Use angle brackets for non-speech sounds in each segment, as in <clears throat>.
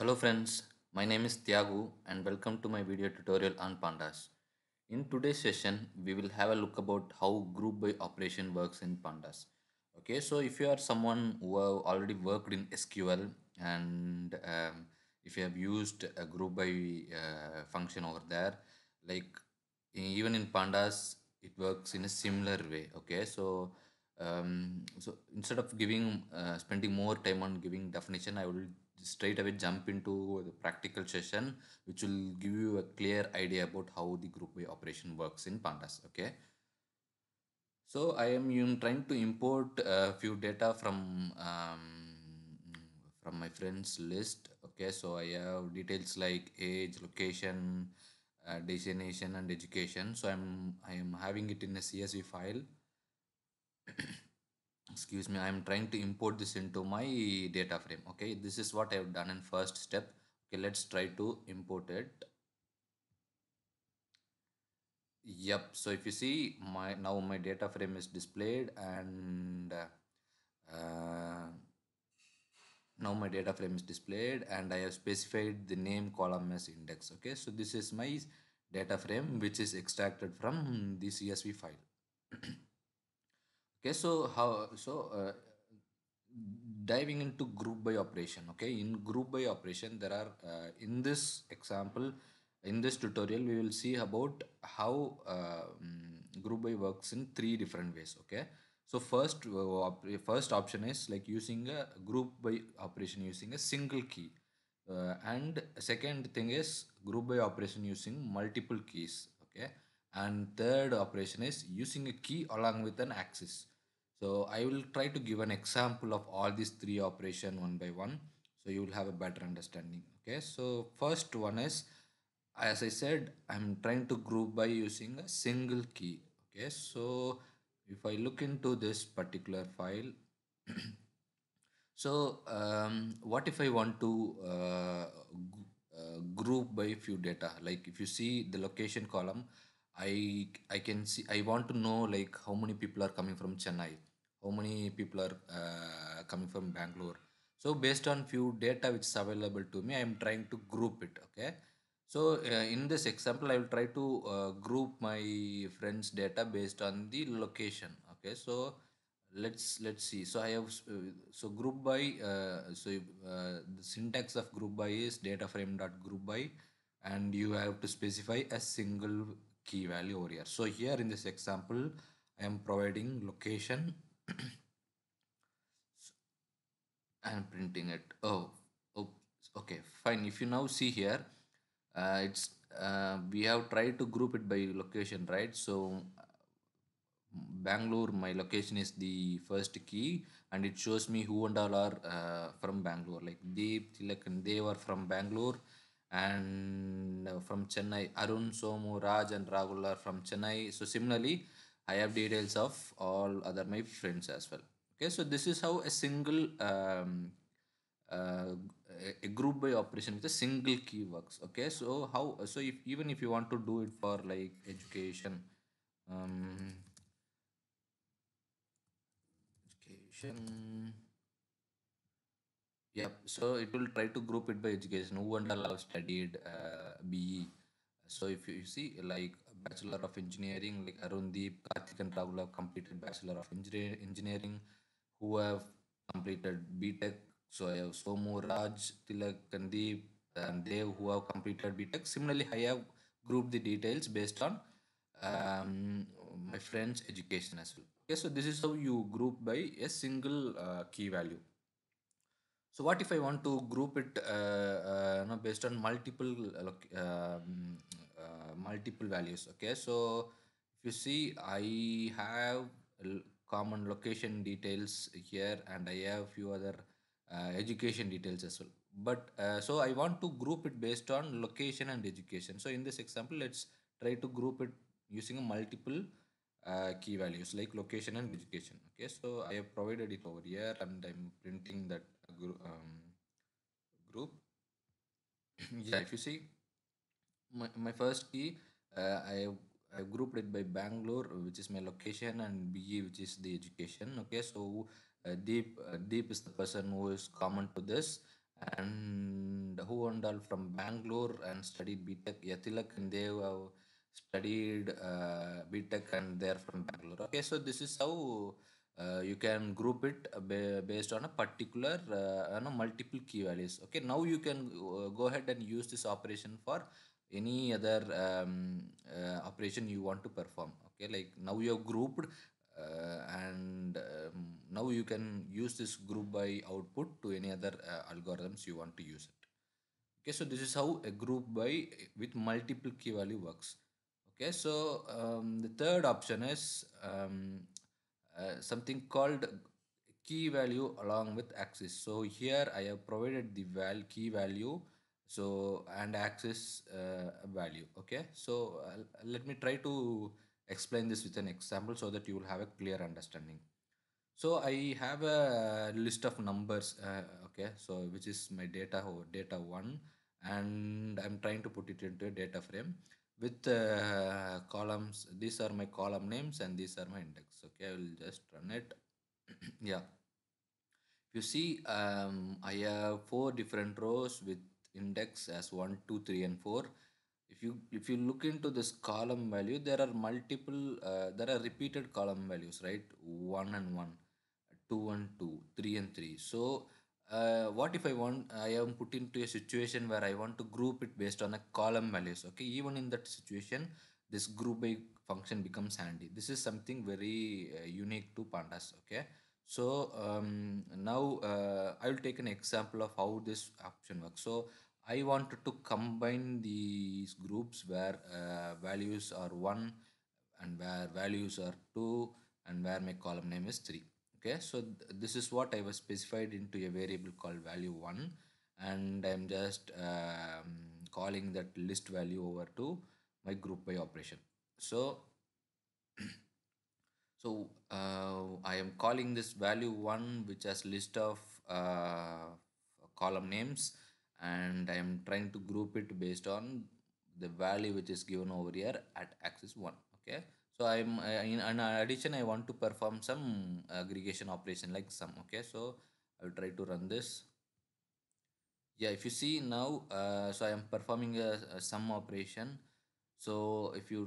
Hello friends, my name is Tiago and welcome to my video tutorial on pandas. In today's session, we will have a look about how group by operation works in pandas. Okay, so if you are someone who have already worked in SQL and um, if you have used a group by uh, function over there, like even in pandas, it works in a similar way. Okay, so um, so instead of giving uh, spending more time on giving definition, I will straight away jump into the practical session which will give you a clear idea about how the group by operation works in pandas okay so i am trying to import a few data from um, from my friends list okay so i have details like age location uh, destination and education so i'm i am having it in a csv file excuse me i'm trying to import this into my data frame okay this is what i've done in first step okay let's try to import it yep so if you see my now my data frame is displayed and uh, now my data frame is displayed and i have specified the name column as index okay so this is my data frame which is extracted from the csv file <clears throat> okay so how so uh, diving into group by operation okay in group by operation there are uh, in this example in this tutorial we will see about how uh, group by works in three different ways okay so first uh, first option is like using a group by operation using a single key uh, and second thing is group by operation using multiple keys okay and third operation is using a key along with an axis so i will try to give an example of all these three operation one by one so you will have a better understanding okay so first one is as i said i'm trying to group by using a single key okay so if i look into this particular file <clears throat> so um, what if i want to uh, uh, group by few data like if you see the location column I I can see I want to know like how many people are coming from Chennai, how many people are uh, coming from Bangalore. So based on few data which is available to me, I am trying to group it. Okay, so uh, in this example, I will try to uh, group my friends' data based on the location. Okay, so let's let's see. So I have uh, so group by uh, so uh, the syntax of group by is data frame dot group by, and you have to specify a single key value over here. So here in this example, I am providing location <clears throat> and printing it. Oh, oh, okay, fine. If you now see here, uh, it's uh, we have tried to group it by location, right? So Bangalore, my location is the first key and it shows me who and all are uh, from Bangalore. Like Deep, Tilak and Dev are from Bangalore and uh, from Chennai, Arun Raj, and Rahul are from Chennai. So similarly, I have details of all other my friends as well. Okay, so this is how a single um, uh, a group by operation with a single key works. Okay, so how so if even if you want to do it for like education, um, education yeah so it will try to group it by education who and all have studied uh, be so if you, see like bachelor of engineering like arundeep karthik and rahul have completed bachelor of engineer, engineering who have completed Tech? so i have somu raj tilak and and they who have completed Tech. similarly i have grouped the details based on um, my friend's education as well okay so this is how you group by a single uh, key value so what if I want to group it uh, uh, know, based on multiple uh, um, uh, multiple values? Okay, so if you see, I have common location details here, and I have few other uh, education details as well. But uh, so I want to group it based on location and education. So in this example, let's try to group it using multiple key values like location and education. Okay, so I have provided it over here, and I'm printing that yeah if you see my, my first key uh, i i grouped it by bangalore which is my location and be which is the education okay so uh, deep uh, deep is the person who is common to this and who and all from bangalore and studied btech yatilak and they have studied uh, btech and they're from bangalore okay so this is how uh, you can group it uh, based on a particular uh, you know, multiple key values okay now you can uh, go ahead and use this operation for any other um, uh, operation you want to perform okay like now you have grouped uh, and um, now you can use this group by output to any other algorithms you want to use it okay so this is how a group by with multiple key value works okay so um, the third option is um, uh, something called key value along with axis so here i have provided the val key value so and axis uh, value okay so uh, let me try to explain this with an example so that you will have a clear understanding so i have a list of numbers uh, okay so which is my data data one and i'm trying to put it into a data frame with uh, columns these are my column names and these are my index okay i will just run it <clears throat> yeah if you see um, i have four different rows with index as 1 2 3 and 4 if you if you look into this column value there are multiple uh, there are repeated column values right 1 and 1 2 and 2 3 and 3 so uh, what if I want I am put into a situation where I want to group it based on a column values okay even in that situation this group by function becomes handy this is something very uh, unique to pandas okay so um, now uh, I will take an example of how this option works so I wanted to combine these groups where uh, values are 1 and where values are 2 and where my column name is 3 okay so th this is what I was specified into a variable called value 1 and I'm just um, calling that list value over to my group by operation so <clears throat> so uh, I am calling this value 1 which has list of uh, column names and I am trying to group it based on the value which is given over here at axis 1 okay so i'm in, in addition i want to perform some uh, aggregation operation like sum okay so i'll try to run this yeah if you see now uh, so i am performing a, a, sum operation so if you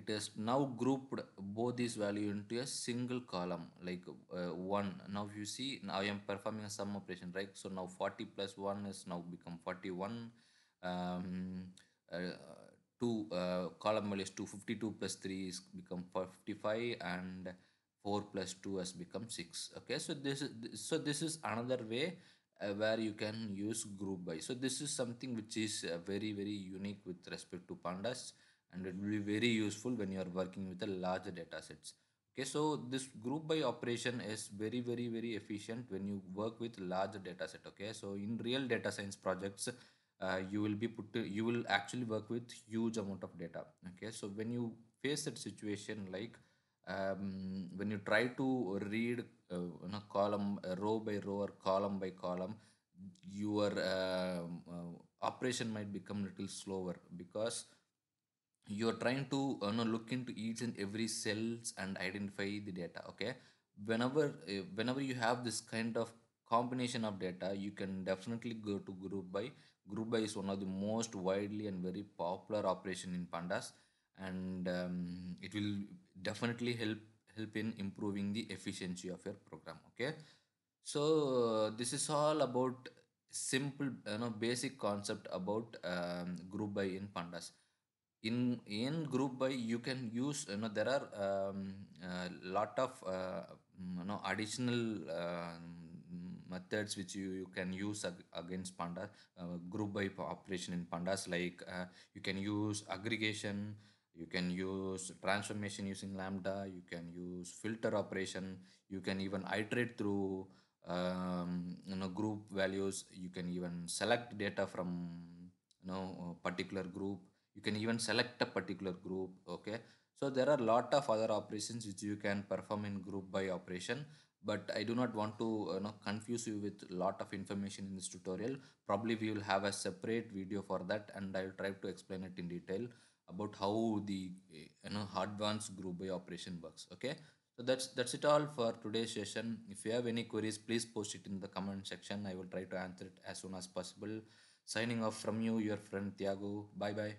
it is now grouped both these value into a single column like uh, one now if you see now i am performing a sum operation right so now 40 plus 1 is now become 41 um, uh, 2 uh, column value is 252 plus 3 is become 55 and 4 plus 2 has become 6 okay so this is so this is another way uh, where you can use group by so this is something which is uh, very very unique with respect to pandas and it will be very useful when you are working with a larger data sets okay so this group by operation is very very very efficient when you work with large data set okay so in real data science projects uh, you will be put to, you will actually work with huge amount of data okay so when you face that situation like um, when you try to read uh, you know, column uh, row by row or column by column your um, uh, operation might become little slower because you're trying to you know, look into each and every cells and identify the data okay whenever uh, whenever you have this kind of combination of data you can definitely go to group by group buy is one of the most widely and very popular operation in pandas and um, it will definitely help help in improving the efficiency of your program okay so uh, this is all about simple you know basic concept about um, group by in pandas in in group by you can use you know there are um, uh, lot of uh, you know additional um, methods which you, you can use ag against pandas uh, group by operation in pandas like uh, you can use aggregation you can use transformation using lambda you can use filter operation you can even iterate through um, you know group values you can even select data from you know particular group you can even select a particular group okay so there are lot of other operations which you can perform in group by operation but I do not want to uh, you know, confuse you with a lot of information in this tutorial. Probably we will have a separate video for that and I will try to explain it in detail about how the eh, you know advanced group by operation works. Okay. So that's that's it all for today's session. If you have any queries, please post it in the comment section. I will try to answer it as soon as possible. Signing off from you, your friend Tiago. Bye bye.